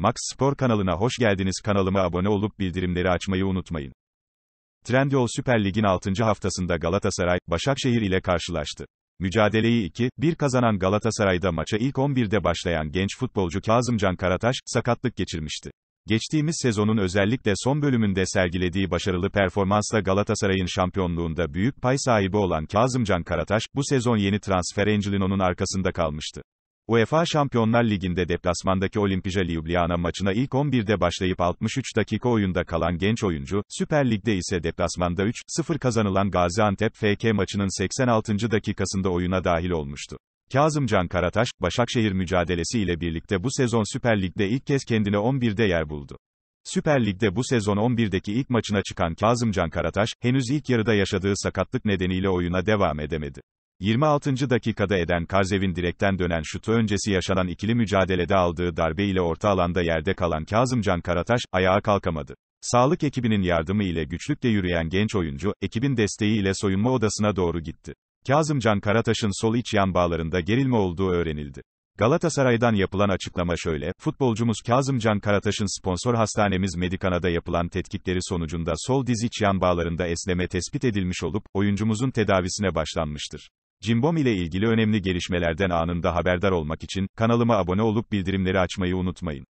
Max Spor kanalına hoş geldiniz. Kanalıma abone olup bildirimleri açmayı unutmayın. Trendyol Süper Lig'in 6. haftasında Galatasaray, Başakşehir ile karşılaştı. Mücadeleyi 2-1 kazanan Galatasaray'da maça ilk 11'de başlayan genç futbolcu Kazımcan Karataş, sakatlık geçirmişti. Geçtiğimiz sezonun özellikle son bölümünde sergilediği başarılı performansla Galatasaray'ın şampiyonluğunda büyük pay sahibi olan Kazımcan Karataş, bu sezon yeni transfer Angelino'nun arkasında kalmıştı. UEFA Şampiyonlar Ligi'nde deplasmandaki Olimpija Ljubljana maçına ilk 11'de başlayıp 63 dakika oyunda kalan genç oyuncu, Süper Lig'de ise deplasmanda 3-0 kazanılan Gaziantep FK maçının 86. dakikasında oyuna dahil olmuştu. Kazımcan Karataş, Başakşehir mücadelesi ile birlikte bu sezon Süper Lig'de ilk kez kendine 11'de yer buldu. Süper Lig'de bu sezon 11'deki ilk maçına çıkan Kazımcan Karataş, henüz ilk yarıda yaşadığı sakatlık nedeniyle oyuna devam edemedi. 26. dakikada eden Karzev'in direkten dönen şutu öncesi yaşanan ikili mücadelede aldığı darbe ile orta alanda yerde kalan Kazımcan Karataş, ayağa kalkamadı. Sağlık ekibinin yardımı ile güçlükle yürüyen genç oyuncu, ekibin desteği ile soyunma odasına doğru gitti. Kazımcan Karataş'ın sol iç yan bağlarında gerilme olduğu öğrenildi. Galatasaray'dan yapılan açıklama şöyle, futbolcumuz Kazımcan Karataş'ın sponsor hastanemiz Medikana'da yapılan tetkikleri sonucunda sol diz iç yan bağlarında esneme tespit edilmiş olup, oyuncumuzun tedavisine başlanmıştır. Cimbom ile ilgili önemli gelişmelerden anında haberdar olmak için kanalıma abone olup bildirimleri açmayı unutmayın.